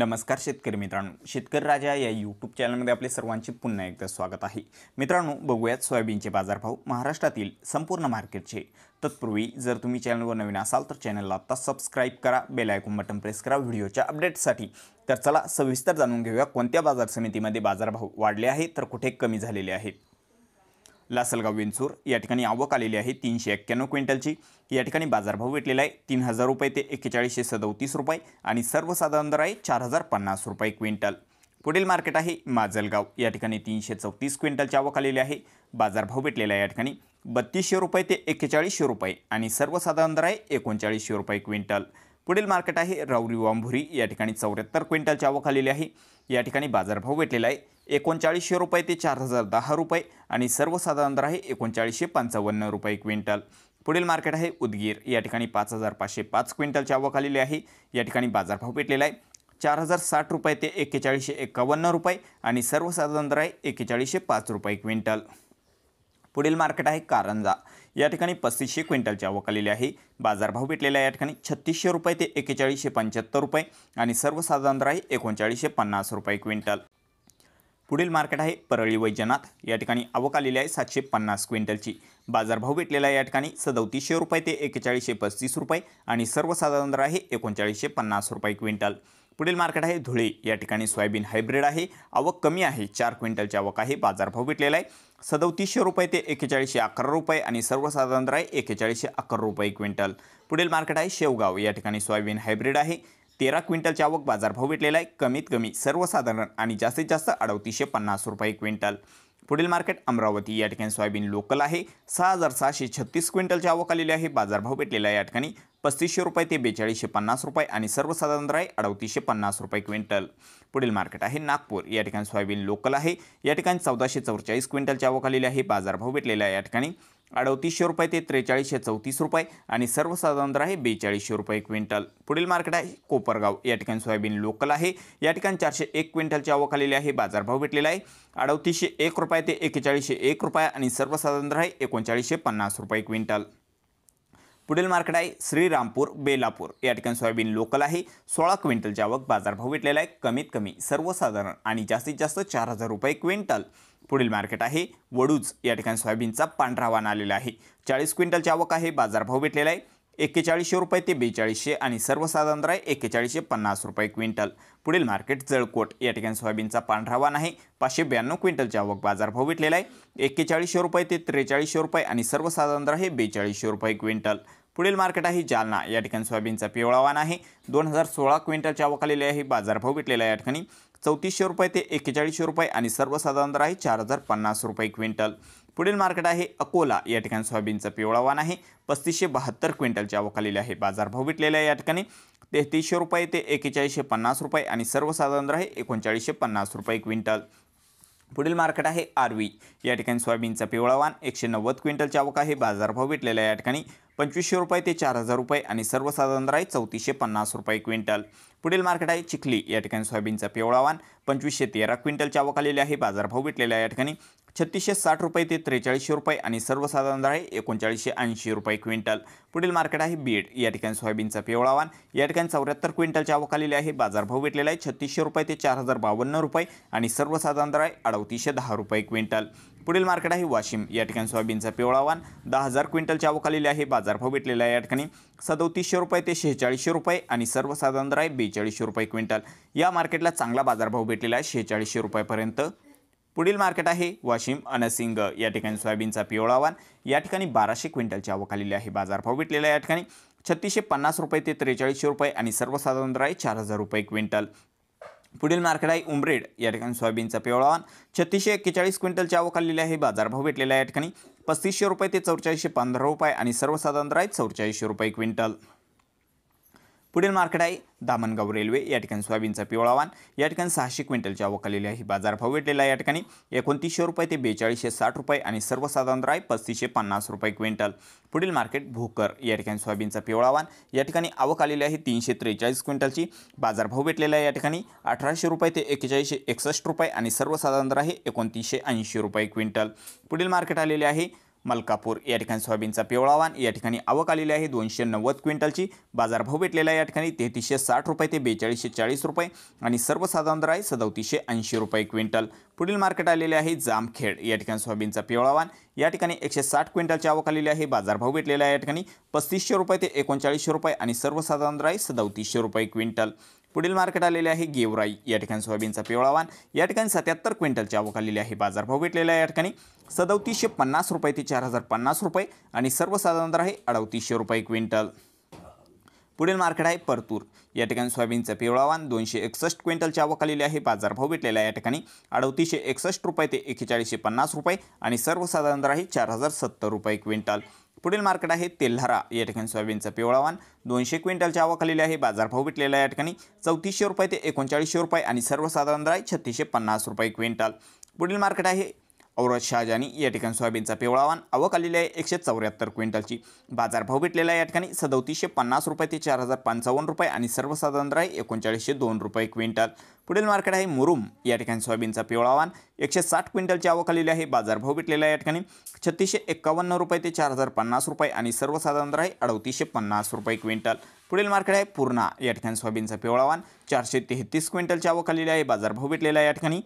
नमस्कार शेतकरी मित्रांनो शेतकरी राजा या यूट्यूब चॅनलमध्ये आपले सर्वांचे पुन्हा एकदा स्वागत आहे मित्रांनो बघूयात सोयाबीनचे बाजारभाव महाराष्ट्रातील संपूर्ण मार्केटचे तत्पूर्वी जर तुम्ही चॅनलवर नवीन असाल तर चॅनलला आत्ता सबस्क्राईब करा बेल आयकॉन बटन प्रेस करा व्हिडिओच्या अपडेट्ससाठी तर चला सविस्तर जाणून घेऊया कोणत्या बाजार समितीमध्ये बाजारभाव वाढले आहेत तर कुठे कमी झालेले आहेत लासलगाव विंचूर या ठिकाणी आवक आलेली आहे तीनशे एक्क्याण्णव क्विंटलची या ठिकाणी बाजारभाव भेटलेला आहे तीन हजार रुपये ते एक्केचाळीसशे सदोतीस रुपये आणि सर्वसाधारण दर आहे चार हजार पन्नास रुपये क्विंटल पुढील मार्केट आहे माजलगाव या ठिकाणी तीनशे चौतीस क्विंटलची आवक आलेली आहे बाजारभाव भेटलेला आहे या ठिकाणी बत्तीसशे रुपये ते एक्केचाळीसशे रुपये आणि सर्वसाधारण दर आहे एकोणचाळीसशे रुपये क्विंटल पुढील मार्केट आहे राऊरी वांभुरी या ठिकाणी चौऱ्याहत्तर क्विंटल आवक आलेली आहे या ठिकाणी बाजारभाव भेटलेला आहे एकोणचाळीसशे रुपये ते चार हजार दहा रुपये आणि सर्वसाधारण दर आहे एकोणचाळीसशे पंचावन्न रुपये क्विंटल पुढील मार्केट आहे उदगीर या ठिकाणी पाच हजार पाचशे पाच क्विंटल आवक आलेली आहे या ठिकाणी बाजारभाव भेटलेला आहे चार हजार साठ रुपये ते एक्केचाळीसशे एकावन्न रुपये आणि सर्वसाधारण दर आहे एक्केचाळीसशे पाच रुपये क्विंटल पुढील मार्केट आहे कारंजा या ठिकाणी पस्तीसशे क्विंटलची आवक आलेली आहे बाजारभाव भेटलेला या ठिकाणी छत्तीसशे रुपये ते एकेचाळीसशे पंच्याहत्तर रुपये आणि सर्वसाधारण आहे एकोणचाळीसशे पन्नास रुपये क्विंटल पुढील मार्केट आहे परळी वैजनाथ या ठिकाणी आवक आलेली आहे सातशे पन्नास क्विंटलची बाजारभाव भेटलेला या ठिकाणी सदोतीसशे रुपये ते एकेचाळीसशे पस्तीस रुपये आणि सर्वसाधारण आहे एकोणचाळीसशे पन्नास रुपये क्विंटल पुढील मार्केट आहे धुळे या ठिकाणी सोयाबीन हायब्रिड आहे आवक कमी आहे चार क्विंटलची आवक आहे बाजारभाव भेटलेला आहे सदौतीसशे रुपये ते एकेचाळीसशे अकरा रुपये आणि सर्वसाधारण आहे एकेचाळीसशे अकरा रुपये क्विंटल पुढील मार्केट आहे शेवगाव या ठिकाणी सोयाबीन हायब्रिड आहे तेरा क्विंटलची आवक बाजारभाव भेटलेला आहे कमीत कमी सर्वसाधारण आणि जास्तीत जास्त अडतीसशे पन्नास रुपये क्विंटल पुढील मार्केट अमरावती या ठिकाणी सोयाबीन लोकल आहे सहा हजार सहाशे छत्तीस क्विंटलची आवक आलेली आहे बाजारभाव भेटलेला आहे या ठिकाणी पस्तीसशे रुपये ते बेचाळीसशे पन्नास रुपये आणि सर्वसाधारण राय अडतीसशे पन्नास रुपये क्विंटल पुढील मार्केट आहे नागपूर या ठिकाणी सोयाबीन लोकल आहे या ठिकाणी चौदाशे चौवेचाळीस क्विंटलच्या आवकालेली आहे बाजारभाव भेटलेला आहे या ठिकाणी अडतीसशे रुपये ते त्रेचाळीसशे चौतीस रुपये आणि सर्वसाधारण आहे बेचाळीसशे रुपये क्विंटल पुढील मार्केट आहे कोपरगाव या ठिकाणी सोयाबीन लोकल आहे या ठिकाणी चारशे एक क्विंटलच्या आवक आलेली आहे बाजारभाव भेटलेला आहे अडतीसशे एक रुपये ते एकेचाळीसशे एक रुपये आणि सर्वसाधारण आहे एकोणचाळीसशे पन्नास रुपये क्विंटल पुढील मार्केट आहे श्रीरामपूर बेलापूर या ठिकाणी सोयाबीन लोकल आहे सोळा क्विंटलच्या आवक बाजारभाव भेटलेला आहे कमीत कमी सर्वसाधारण आणि जास्तीत जास्त चार हजार रुपये क्विंटल पुढील मार्केट आहे वडूज या ठिकाणी सोयाबीनचा पांढरा वाण आलेला आहे चाळीस क्विंटलच्या आवक आहे बाजारभाव भेटलेला आहे एक्केचाळीसशे रुपये ते बेचाळीसशे आणि सर्वसाधारण आहे एक्केचाळीसशे पन्नास रुपये क्विंटल पुढील मार्केट जळकोट या ठिकाणी सोयाबीनचा पांढरा वाण आहे पाचशे ब्याण्णव क्विंटलच्या आवक बाजारभाव भेटलेला आहे एक्केचाळीसशे रुपये ते त्रेचाळीसशे रुपये आणि सर्वसाधारण आहे बेचाळीसशे रुपये क्विंटल पुढील मार्केट आहे जालना या ठिकाणी सोयाबीनचा पिवळावान आहे दोन हजार सोळा क्विंटलच्या अवकालेले आहे बाजारभाव भेटलेला या ठिकाणी चौतीसशे रुपये ते एक्केचाळीसशे रुपये आणि सर्वसाधारण दर आहे चार हजार पन्नास रुपये क्विंटल पुढील मार्केट आहे अकोला या ठिकाणी सोयाबीनचा पिवळावान आहे पस्तीसशे बहात्तर क्विंटलच्या अवकालेले आहे बाजारभाव भेटलेला आहे या ठिकाणी तेहतीसशे रुपये ते एक्केचाळीसशे पन्नास रुपये आणि सर्वसाधारण दर आहे एकोणचाळीसशे पन्नास रुपये क्विंटल पुढील मार्केट आहे आरवी या ठिकाणी सोयाबीनचा पिवळावान एकशे नव्वद क्विंटलच्या आवक आहे बाजारभाव भेटलेला आहे या ठिकाणी पंचवीसशे रुपये ते चार हजार रुपये आणि सर्वसाधारण राय चौतीसशे पन्नास रुपये क्विंटल पुढील मार्केट आहे चिखली या ठिकाणी सोयाबीनचा पिवळावान पंचवीसशे तेरा क्विंटलच्या आलेली आहे बाजारभाव भेटलेला आहे या ठिकाणी छत्तीसशे साठ रुपये ते त्रेचाळीसशे रुपये आणि सर्वसाधारण राय एकोणचाळीसशे ऐंशी रुपये क्विंटल पुढील मार्केट आहे बीड या ठिकाणी सोयाबीनचा पिवळावान या ठिकाणी चौऱ्याहत्तर क्विंटलच्या आलेली आहे बाजारभाव भेटलेला आहे छत्तीसशे रुपये ते चार हजार बावन्न रुपये आणि सर्वसाधारण राय अडतीसशे दहा रुपये क्विंटल पुढील मार्केट आहे वाशिम या ठिकाणी सोयाबीनचा पिवळावान दहा हजार क्विंटलच्या अवकालेली आहे बाजारभाव भेटलेला आहे या ठिकाणी सदोतीसशे रुपये ते शेहेचाळीसशे रुपये आणि सर्वसाधारण आहे बेचाळीसशे रुपये क्विंटल या मार्केटला चांगला बाजारभाव भेटलेला आहे शेहेचाळीसशे रुपयापर्यंत पुढील मार्केट आहे वाशिम अनसिंग या ठिकाणी सोयाबीनचा पिवळावान या ठिकाणी बाराशे क्विंटलच्या अवकालेली आहे बाजारभाव भेटलेला आहे या ठिकाणी छत्तीसशे पन्नास रुपये ते त्रेचाळीसशे रुपये आणि सर्वसाधारण आहे चार हजार रुपये क्विंटल पुढील मार्केट आहे उमरेड या ठिकाणी सोयाबीनचा पिवळावान छत्तीसशे एक्केचाळीस क्विंटलच्या आवकालेली आहे बाजारभाव भेटलेला या ठिकाणी पस्तीसशे रुपये ते चौचाळीसशे पंधरा रुपये आणि सर्वसाधारण आहेत चौरेचाळीसशे रुपये क्विंटल पुढील मार्केट आहे दामनगाव रेल्वे या ठिकाणी सोयाबीनचा पिवळावान या ठिकाणी सहाशे क्विंटलच्या अवकालेली आहे बाजारभाव भेटलेला आहे या ठिकाणी एकोणतीसशे रुपये ते बेचाळीसशे साठ रुपये आणि सर्वसाधारण आहे पस्तीसशे पन्नास रुपये क्विंटल पुढील मार्केट भोकर या ठिकाणी सोयाबीनचा पिवळावान या ठिकाणी आवक आलेली आहे तीनशे त्रेचाळीस क्विंटलची बाजारभाव भेटलेला आहे या ठिकाणी अठराशे रुपये ते एकेचाळीसशे एकसष्ट रुपये आणि सर्वसाधारण आहे एकोणतीसशे ऐंशी रुपये क्विंटल पुढील मार्केट आलेले आहे मलकापूर या ठिकाणी सोयाबीनचा पिवळावान या ठिकाणी आवक आलेली आहे दोनशे नव्वद क्विंटलची बाजारभाव भेटलेला आहे या ठिकाणी तेहतीसशे साठ रुपये ते बेचाळीसशे चाळीस रुपये आणि सर्वसाधारण दर आहे सदौतीसशे ऐंशी रुपये क्विंटल पुढील मार्केट आलेले आहे जामखेड या ठिकाणी सोयाबीनचा पिवळावान या ठिकाणी एकशे साठ क्विंटलची आवक आलेली आहे बाजारभाव भेटलेला आहे या ठिकाणी पस्तीसशे रुपये ते एकोणचाळीसशे रुपये आणि सर्वसाधारण दर आहे सदौतीसशे रुपये क्विंटल पुढील मार्केट आलेले आहे गेवराई या ठिकाणी सोयाबीनचा पिवळावान या ठिकाणी सत्याहत्तर क्विंटलच्या आवक आलेली आहे बाजारभाव भेटलेला आहे या ठिकाणी सदौतीसशे पन्नास रुपये ते चार हजार पन्नास रुपये आणि सर्वसाधारण आहे अडतीसशे रुपये क्विंटल पुढील मार्केट आहे परतूर या ठिकाणी सोयाबीनचं पिवळावान दोनशे एकसष्ट क्विंटलच्या आवक आलेली आहे बाजारभाव भेटलेला आहे या ठिकाणी अडतीसशे एकसष्ट रुपये ते एकेचाळीसशे पन्नास रुपये आणि सर्वसाधारण आहे चार हजार सत्तर रुपये क्विंटल पुढील मार्केट आहे तेल्हारा या ठिकाणी सोयाबीनचं पिवळावान दोनशे क्विंटलच्या आवाखालेली आहे बाजारभाव भेटलेला या ठिकाणी चौतीसशे रुपये ते एकोणचाळीसशे रुपये आणि सर्वसाधारण राय छत्तीसशे पन्नास रुपये क्विंटल पुढील मार्केट आहे औरत शहाजानी या ठिकाणी सोयाबीनचा पिवळावान आवक आलेली आहे एकशे चौऱ्याहत्तर क्विंटलची बाजारभाव भेटलेला आहे या ठिकाणी सदोतीसशे पन्नास रुपये ते चार हजार पंचावन्न रुपये आणि सर्वसाधारण राय एकोणचाळीसशे दोन रुपये क्विंटल पुढील मार्केट आहे मुरुम या ठिकाणी सोयाबीनचा पिवळावान एकशे साठ क्विंटलची आवक आलेली आहे बाजारभाव भेटलेला आहे या ठिकाणी छत्तीसशे एकावन्न रुपये ते चार हजार पन्नास रुपये आणि सर्वसाधारण राय अडतीसशे पन्नास रुपये क्विंटल पुढील मार्केट आहे पूर्णा या ठिकाणी सोयाबीनचा पिवळावान चारशे तेहतीस क्विंटलची आवक आलेली आहे बाजारभाव भेटलेला आहे या ठिकाणी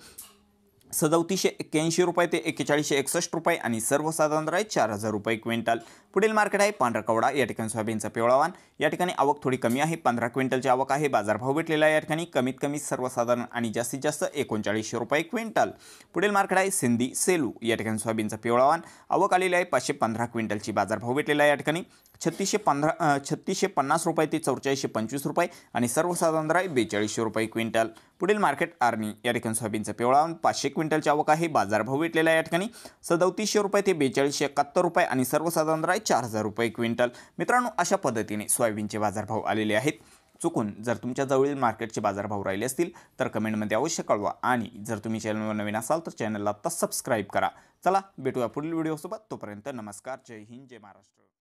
सदोतीसशे एक्क्याऐंशी रुपये ते एक्केचाळीसशे एकसष्ट रुपये आणि सर्वसाधारण राहील चार हजार रुपये क्विंटल पुढील मार्केट आहे पांढरा कवडा या ठिकाणी सोयाबीनचा पिवळावान या ठिकाणी आवक थोडी कमी आहे पंधरा क्विंटलची आवक आहे बाजारभाव भेटलेला या ठिकाणी कमीत कमी सर्वसाधारण आणि जास्तीत जास्त एकोणचाळीसशे रुपये क्विंटल पुढील मार्केट आहे सिंधी सेलू या ठिकाणी सोयाबीनचा पिवळावान आवक आलेली आहे पाचशे पंधरा क्विंटलची बाजारभाव भेटलेला या ठिकाणी छत्तीसशे पंधरा छत्तीसशे पन्नास रुपये ते चौचाळीसशे पंचवीस रुपये आणि सर्वसाधारण राय बेचाळीसशे रुपये क्विंटल पुढील मार्केट आर्मी या ठिकाणी सोयाबीनचा पिवळा पाचशे क्विंटलची आवक आहे बाजारभाव भेटलेला या ठिकाणी सदतीसशे रुपये ते बेचाळीसशे एकाहत्तर रुपये आणि सर्वसाधारण राय चार हजार रुपये क्विंटल मित्रांनो अशा पद्धतीने सोयाबीनचे बाजारभाव आलेले आहेत चुकून जर तुमच्याजवळील मार्केटचे बाजारभाव राहिले असतील तर कमेंटमध्ये अवश्य कळवा आणि जर तुम्ही चॅनलवर नवीन असाल तर चॅनलला आत्ता सबस्क्राईब करा चला भेटूया पुढील व्हिडिओसोबत तोपर्यंत नमस्कार जय हिंद जय महाराष्ट्र